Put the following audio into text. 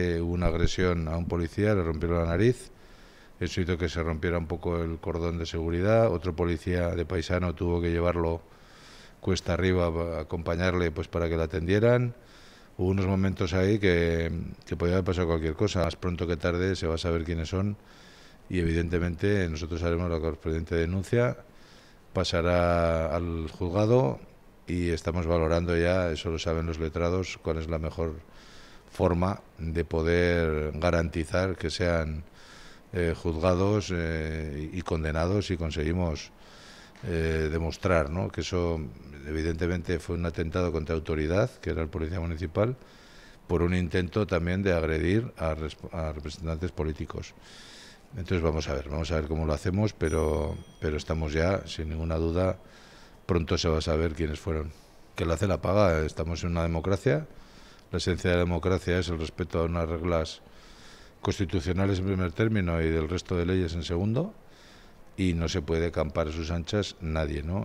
Eh, una agresión a un policía, le rompieron la nariz, eso hizo que se rompiera un poco el cordón de seguridad, otro policía de paisano tuvo que llevarlo cuesta arriba, acompañarle pues para que la atendieran. Hubo unos momentos ahí que, que podía haber pasado cualquier cosa, más pronto que tarde se va a saber quiénes son y evidentemente nosotros haremos la correspondiente denuncia, pasará al juzgado y estamos valorando ya, eso lo saben los letrados, cuál es la mejor forma de poder garantizar que sean eh, juzgados eh, y condenados y conseguimos eh, demostrar ¿no? que eso evidentemente fue un atentado contra autoridad, que era el policía municipal, por un intento también de agredir a, representantes políticos. Entonces vamos a ver, vamos a ver cómo lo hacemos, pero, pero estamos ya, sin ninguna duda, pronto se va a saber quiénes fueron. Que lo hace la paga, estamos en una democracia la esencia de la democracia es el respeto a unas reglas constitucionales en primer término y del resto de leyes en segundo, y no se puede acampar a sus anchas nadie, ¿no?